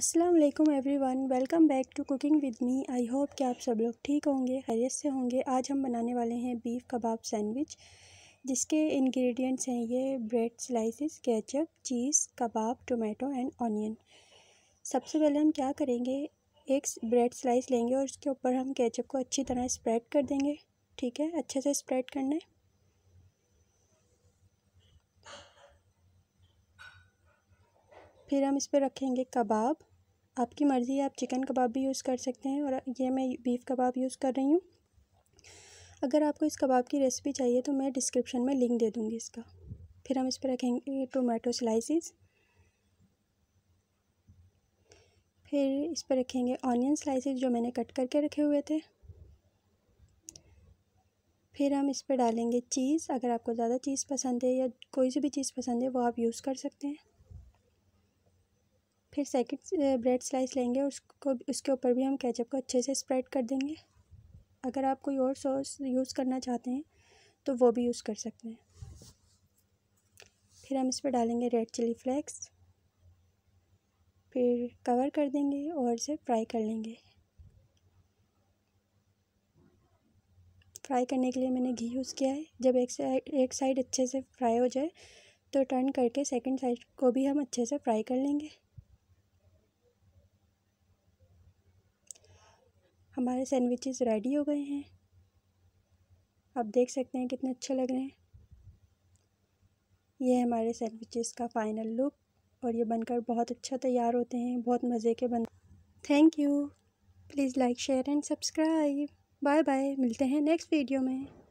अस्सलाम वालेकुम one welcome back to cooking with me I hope कि आप सब लोग ठीक होंगे खैरियत से होंगे आज हम बनाने वाले हैं बीफ कबाब सैंडविच जिसके इंग्रेडिएंट्स हैं ये bread slices ketchup cheese kebab tomato and onion सबसे पहले हम क्या करेंगे एक ब्रेड स्लाइस लेंगे और उसके ऊपर हम केचप को अच्छी तरह स्प्रेड कर देंगे ठीक है अच्छे से स्प्रेड करना है फिर हम इस पर रखेंगे कबाब आपकी मर्ज़ी है आप चिकन कबाब भी यूज़ कर सकते हैं और ये मैं बीफ़ कबाब यूज़ कर रही हूँ अगर आपको इस कबाब की रेसिपी चाहिए तो मैं डिस्क्रिप्शन में लिंक दे दूँगी इसका फिर हम इस पर रखेंगे टोमेटो स्लाइसिस फिर इस पर रखेंगे ऑनियन स्लाइसिस जो मैंने कट करके रखे हुए थे फिर हम इस पर डालेंगे चीज़ अगर आपको ज़्यादा चीज़ पसंद है या कोई सी भी चीज़ पसंद है वो आप यूज़ कर सकते हैं फिर सेकंड ब्रेड स्लाइस लेंगे और उसको उसके ऊपर भी हम केचप को अच्छे से स्प्रेड कर देंगे अगर आप कोई और सॉस यूज़ करना चाहते हैं तो वो भी यूज़ कर सकते हैं फिर हम इस पर डालेंगे रेड चिली फ्लेक्स फिर कवर कर देंगे और इसे फ्राई कर लेंगे फ्राई करने के लिए मैंने घी यूज़ किया है जब एक साइड एक साइड अच्छे से फ्राई हो जाए तो टर्न करके सेकंड साइड को भी हम अच्छे से फ्राई कर लेंगे हमारे सैंडविचेस रेडी हो गए हैं आप देख सकते हैं कितने अच्छे लग रहे हैं ये हमारे सैंडविचेस का फ़ाइनल लुक और ये बनकर बहुत अच्छा तैयार होते हैं बहुत मज़े के बन thank you please like share and subscribe bye bye मिलते हैं नेक्स्ट वीडियो में